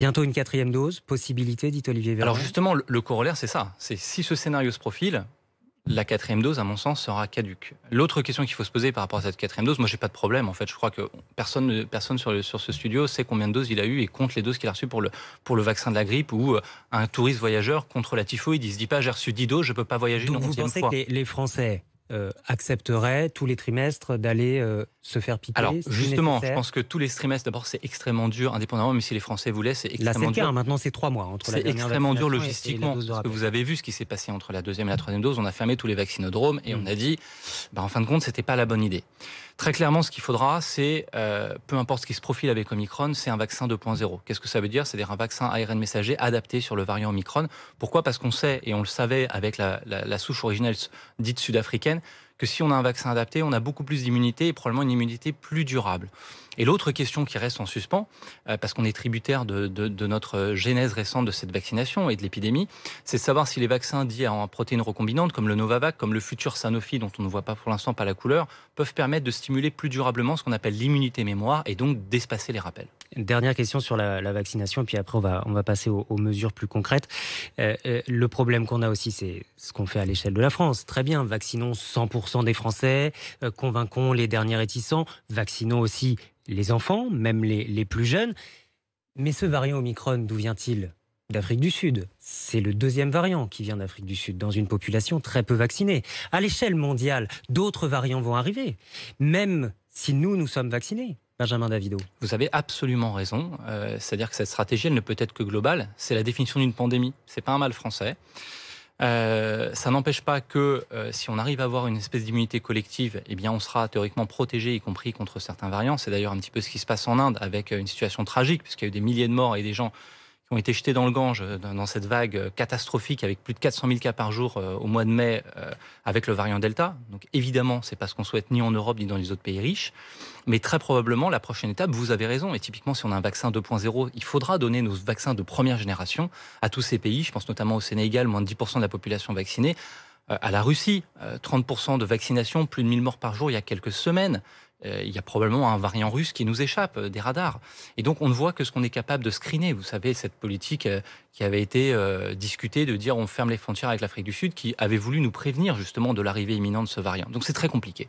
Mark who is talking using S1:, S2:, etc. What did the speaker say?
S1: Bientôt une quatrième dose, possibilité, dit Olivier Véran. Alors
S2: justement, le, corollaire, c'est ça. C'est si ce scénario se profile, la quatrième dose, à mon sens, sera caduque. L'autre question qu'il faut se poser par rapport à cette quatrième dose, moi, j'ai pas de problème. En fait, je crois que personne, personne sur, sur ce studio sait combien de doses il a eu et compte les doses qu'il a reçues pour le, pour le vaccin de la grippe ou euh, un touriste voyageur contre la typhoïde. Il se dit pas, j'ai reçu 10 doses, je peux pas voyager. Donc vous pensez que
S1: les Français euh, accepterait tous les trimestres d'aller euh, se faire piquer Alors justement, je pense
S2: que tous les trimestres, d'abord c'est extrêmement dur, indépendamment, mais si les Français voulaient, c'est extrêmement dur. Hein,
S1: maintenant c'est trois mois C'est extrêmement dur logistiquement, vous
S2: avez vu ce qui s'est passé entre la deuxième et la troisième dose, on a fermé tous les vaccinodromes et on a dit, bah, en fin de compte, ce n'était pas la bonne idée. Très clairement, ce qu'il faudra, c'est, euh, peu importe ce qui se profile avec Omicron, c'est un vaccin 2.0. Qu'est-ce que ça veut dire C'est-à-dire un vaccin ARN messager adapté sur le variant Omicron. Pourquoi Parce qu'on sait, et on le savait avec la, la souche originelle dite sud-africaine, que si on a un vaccin adapté, on a beaucoup plus d'immunité et probablement une immunité plus durable. Et l'autre question qui reste en suspens, euh, parce qu'on est tributaire de, notre genèse récente de cette vaccination et de l'épidémie, c'est de savoir si les vaccins dits en protéines recombinantes, comme le Novavax, comme le futur Sanofi, dont on ne voit pas pour l'instant pas la couleur, peuvent permettre de stimuler plus durablement ce qu'on appelle l'immunité mémoire et donc d'espacer les rappels
S1: dernière question sur la, vaccination, puis après on va, on va passer aux, mesures plus concrètes. Euh, euh, le problème qu'on a aussi, c'est ce qu'on fait à l'échelle de la France. Très bien, vaccinons 100% des Français, euh, convainquons les derniers réticents, vaccinons aussi les enfants, même les, les plus jeunes. Mais ce variant Omicron, d'où vient-il d'Afrique du Sud. C'est le deuxième variant qui vient d'Afrique du Sud, dans une population très peu vaccinée. À l'échelle mondiale, d'autres variants vont arriver, même
S2: si nous, nous sommes vaccinés. Benjamin Davido. Vous avez absolument raison. Euh, c'est-à-dire que cette stratégie, elle ne peut être que globale. C'est la définition d'une pandémie. Ce n'est pas un mal français. Euh, ça n'empêche pas que euh, si on arrive à avoir une espèce d'immunité collective, eh bien, on sera théoriquement protégé, y compris contre certains variants. C'est d'ailleurs un petit peu ce qui se passe en Inde avec une situation tragique, puisqu'il y a eu des milliers de morts et des gens qui ont été jetés dans le Gange euh, dans cette vague euh, catastrophique avec plus de 400 000 cas par jour euh, au mois de mai avec le variant Delta. Donc évidemment, c'est pas ce qu'on souhaite ni en Europe ni dans les autres pays riches. Mais très probablement, la prochaine étape, vous avez raison, et typiquement si on a un vaccin 2.0, il faudra donner nos vaccins de première génération à tous ces pays, je pense notamment au Sénégal, moins de 10% de la population vaccinée, euh, à la Russie. 30% euh, de vaccination, plus de 1000 morts par jour il y a quelques semaines. Euh, il y a probablement un variant russe qui nous échappe des radars. Et donc on ne voit que ce qu'on est capable de screener. Vous savez, cette politique qui avait été discutée de dire on ferme les frontières avec l'Afrique du Sud, qui avait voulu nous prévenir justement de l'arrivée imminente de ce variant. Donc c'est très compliqué.